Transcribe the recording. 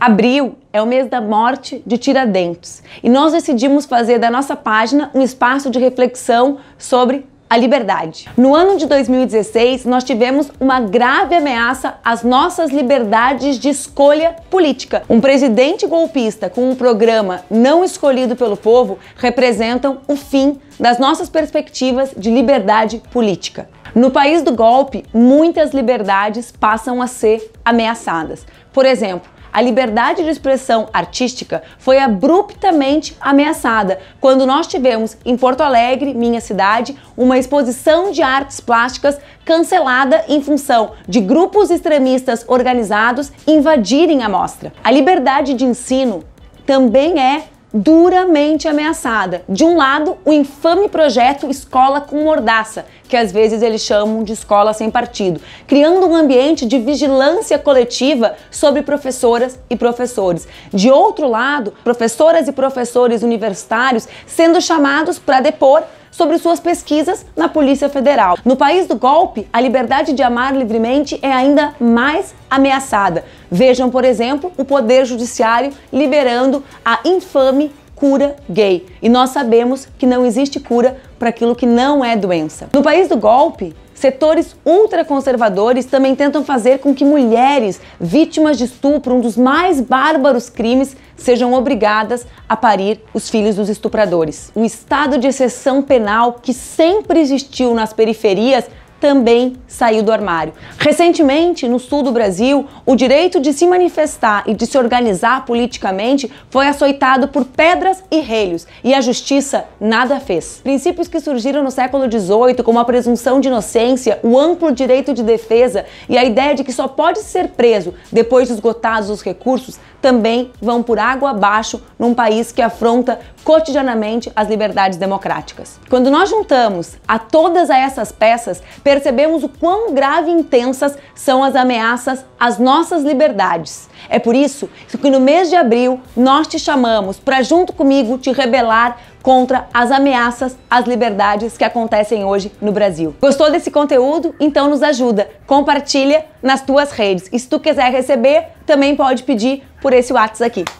Abril é o mês da morte de Tiradentes e nós decidimos fazer da nossa página um espaço de reflexão sobre a liberdade. No ano de 2016, nós tivemos uma grave ameaça às nossas liberdades de escolha política. Um presidente golpista com um programa não escolhido pelo povo representam o fim das nossas perspectivas de liberdade política. No país do golpe, muitas liberdades passam a ser ameaçadas. Por exemplo, a liberdade de expressão artística foi abruptamente ameaçada quando nós tivemos em Porto Alegre, minha cidade, uma exposição de artes plásticas cancelada em função de grupos extremistas organizados invadirem a mostra. A liberdade de ensino também é duramente ameaçada. De um lado, o infame projeto Escola com Mordaça, que às vezes eles chamam de escola sem partido, criando um ambiente de vigilância coletiva sobre professoras e professores. De outro lado, professoras e professores universitários sendo chamados para depor sobre suas pesquisas na Polícia Federal. No país do golpe, a liberdade de amar livremente é ainda mais ameaçada. Vejam, por exemplo, o Poder Judiciário liberando a infame cura gay. E nós sabemos que não existe cura para aquilo que não é doença. No país do golpe, setores ultraconservadores também tentam fazer com que mulheres vítimas de estupro, um dos mais bárbaros crimes, sejam obrigadas a parir os filhos dos estupradores. O estado de exceção penal que sempre existiu nas periferias também saiu do armário. Recentemente, no sul do Brasil, o direito de se manifestar e de se organizar politicamente foi açoitado por pedras e relhos, e a justiça nada fez. Princípios que surgiram no século XVIII, como a presunção de inocência, o amplo direito de defesa e a ideia de que só pode ser preso depois de esgotados os recursos, também vão por água abaixo num país que afronta cotidianamente as liberdades democráticas. Quando nós juntamos a todas essas peças, percebemos o quão grave e intensas são as ameaças às nossas liberdades. É por isso que no mês de abril nós te chamamos para, junto comigo, te rebelar contra as ameaças às liberdades que acontecem hoje no Brasil. Gostou desse conteúdo? Então nos ajuda, compartilha nas tuas redes. E se tu quiser receber, também pode pedir por esse WhatsApp aqui.